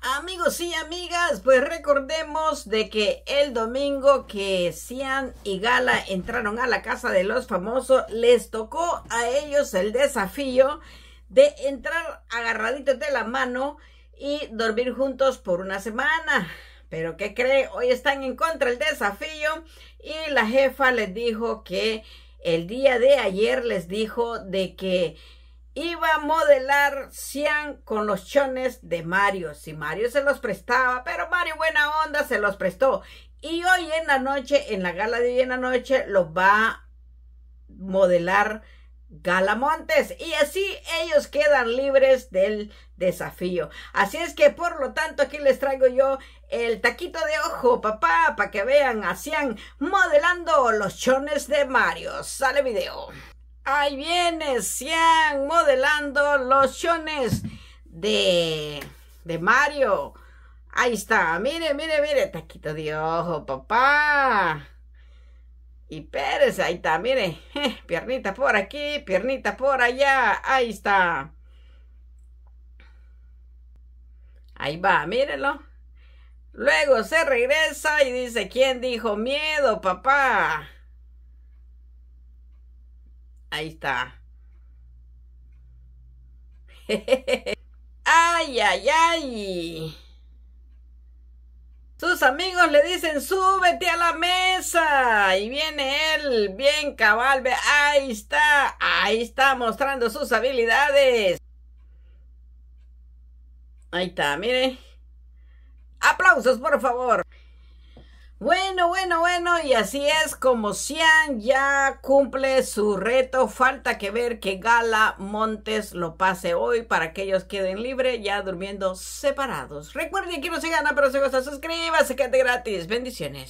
Amigos y amigas, pues recordemos de que el domingo que Sian y Gala entraron a la casa de los famosos, les tocó a ellos el desafío de entrar agarraditos de la mano y dormir juntos por una semana. Pero ¿qué cree? Hoy están en contra del desafío y la jefa les dijo que el día de ayer les dijo de que iba a modelar Cian con los chones de Mario. Si Mario se los prestaba, pero Mario buena onda se los prestó. Y hoy en la noche, en la gala de hoy en la noche, los va a modelar Galamontes. Y así ellos quedan libres del desafío. Así es que, por lo tanto, aquí les traigo yo el taquito de ojo, papá, para que vean a Cian modelando los chones de Mario. Sale video. Ahí viene Cian modelando los chones de, Mario. Ahí está, mire, mire, mire, taquito de ojo, papá. Y Pérez, ahí está, mire, eh, piernita por aquí, piernita por allá, ahí está. Ahí va, mírenlo. Luego se regresa y dice, ¿quién dijo miedo, papá? Ahí está. ¡Ay, ay, ay! Sus amigos le dicen, súbete a la mesa. Y viene él, bien cabal, ahí está, ahí está mostrando sus habilidades. Ahí está, mire. Aplausos, por favor. Bueno, bueno, bueno, y así es como Cian ya cumple su reto. Falta que ver que Gala Montes lo pase hoy para que ellos queden libres, ya durmiendo separados. Recuerden que no se gana, pero se gusta, suscríbase, quédate gratis. Bendiciones.